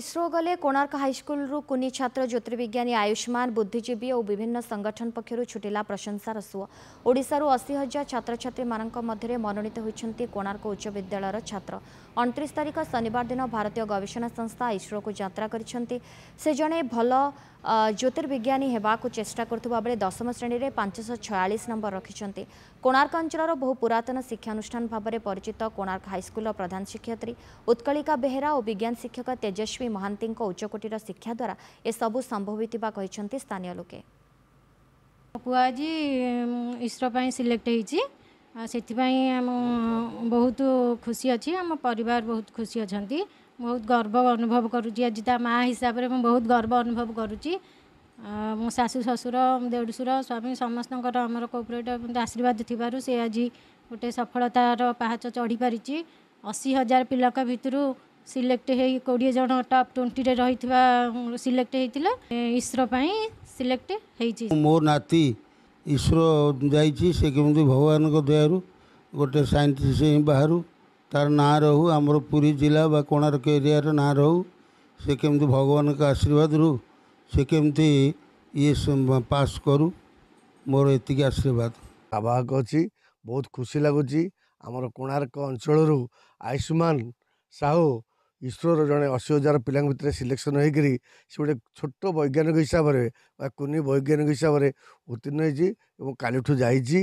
इस्रो गले कर्क हाइस्कुल कुनै छात्र ज्योतिर्विज्ञानी आयुष्मान बुद्धिजीवी विभिन्न संगठन पक्ष छुटिला प्रशंसार सुव ओडाहरू असी हजार छात्र छ मनोनत हुन्छ कोणार्क उच्च विद्यालयर छिस तारिख शनिबार दिन भारतीय गवेषणा संस्था इस्रोको ज्रा गरिन्छ जे भल ज्योतिज्ञानी हेर्नु चेष्टा गर् दशम श्रेणीर पाँचश छया नम्बर र कोर्क अञ्चल बहु पुरन शिक्षानुष्ठान भावना परिचित कोणाक हाइस्कुल प्रधान शिक्षी उत्कलिका बेहेरा विज्ञान शिक्षक तेजस्वी महाकोटी शिक्षाद्वारा एसबु सम्भव स्थानीय लोके म पू आज इस्रो सिलेक्ट सेलेक्ट है सही बहुत खुसी अर्म खुसी अहिले बहुत गर्व अनुभव गरु हिसाब हिसाबले म बहुत गर्व अनुभव गरुच म शाशु शशुर देउडर स्वामी समस्तो आशीर्वाद थिए आज गए सफलतार पाहाच चढिपरिचि असी हजार पिको भित्र ସିଲେକ୍ଟ ହେଇ କୋଡ଼ିଏ ଜଣ ଟପ୍ ଟ୍ୱେଣ୍ଟିରେ ରହିଥିବା ସିଲେକ୍ଟ ହେଇଥିଲେ ଇସ୍ରୋ ପାଇଁ ସିଲେକ୍ଟ ହେଇଛି ମୋ ନାତି ଇସ୍ରୋ ଯାଇଛି ସେ କେମିତି ଭଗବାନଙ୍କ ଦୟାରୁ ଗୋଟେ ସାଇଣ୍ଟିଷ୍ଟ ହିଁ ବାହାରୁ ତାର ନାଁ ରହୁ ଆମର ପୁରୀ ଜିଲ୍ଲା ବା କୋଣାର୍କ ଏରିଆର ନାଁ ରହୁ ସେ କେମିତି ଭଗବାନଙ୍କ ଆଶୀର୍ବାଦରୁ ସେ କେମିତି ଇଏ ପାସ୍ କରୁ ମୋର ଏତିକି ଆଶୀର୍ବାଦ ଆବାହକ ଅଛି ବହୁତ ଖୁସି ଲାଗୁଛି ଆମର କୋଣାର୍କ ଅଞ୍ଚଳରୁ ଆୟୁଷ୍ମାନ ସାହୁ ଇସ୍ରୋର ଜଣେ ଅଶୀ ହଜାର ପିଲାଙ୍କ ଭିତରେ ସିଲେକ୍ସନ୍ ହୋଇକରି ସେ ଗୋଟେ ଛୋଟ ବୈଜ୍ଞାନିକ ହିସାବରେ ବା କୁନି ବୈଜ୍ଞାନିକ ହିସାବରେ ଉତ୍ତୀର୍ଣ୍ଣ ହୋଇଛି ଏବଂ କାଲିଠୁ ଯାଇଛି